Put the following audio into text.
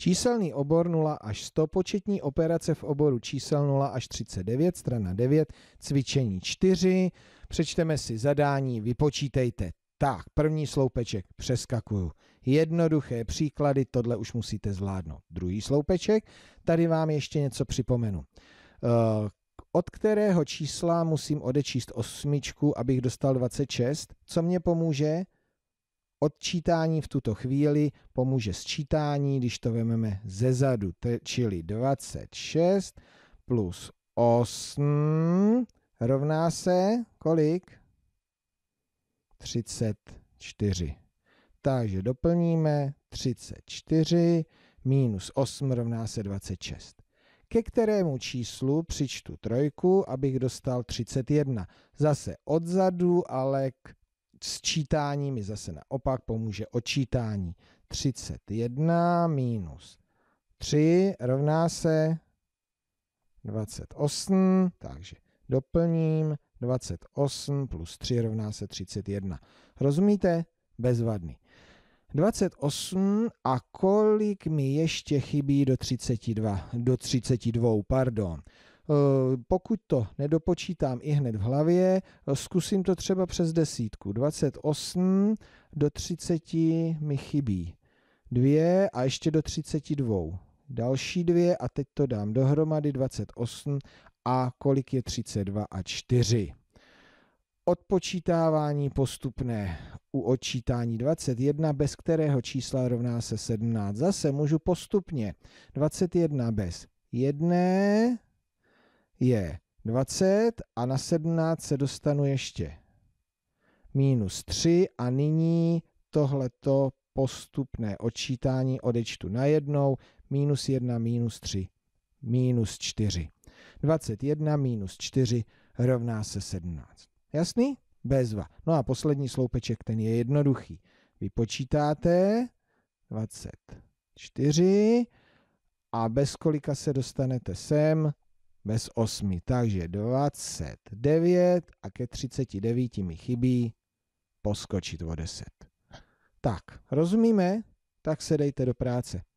Číselný obor 0 až 100, početní operace v oboru čísel 0 až 39, strana 9, cvičení 4, přečteme si zadání, vypočítejte. Tak, první sloupeček přeskakuju. Jednoduché příklady, tohle už musíte zvládnout. Druhý sloupeček, tady vám ještě něco připomenu. Eh, od kterého čísla musím odečíst osmičku, abych dostal 26? Co mě pomůže? Odčítání v tuto chvíli pomůže sčítání, když to vezmeme ze zadu, čili 26 plus 8 rovná se kolik? 34. Takže doplníme 34 minus 8 rovná se 26. Ke kterému číslu přičtu trojku, abych dostal 31. Zase odzadu, ale k sčítání mi zase naopak pomůže odčítání. 31 minus 3 rovná se 28, takže doplním 28 plus 3 rovná se 31. Rozumíte? Bezvadný. 28 a kolik mi ještě chybí do 32? Do 32, pardon. Eh, pokud to nedopočítám i hned v hlavě, eh, zkusím to třeba přes desítku. 28 do 30 mi chybí. Dvě a ještě do 32. Další dvě a teď to dám dohromady 28 a kolik je 32 a 4. Odpočítávání postupné u odčítání 21, bez kterého čísla rovná se 17. Zase můžu postupně 21 bez 1, je 20 a na 17 se dostanu ještě minus 3 a nyní tohleto postupné odčítání odečtu na jednou, minus 1, minus 3, minus 4. 21 minus 4 rovná se 17. Jasný? Bezva. No a poslední sloupeček, ten je jednoduchý. Vypočítáte 24 a bez kolika se dostanete sem bez 8, takže 29 a ke 39 mi chybí poskočit o 10. Tak, rozumíme? Tak se dejte do práce.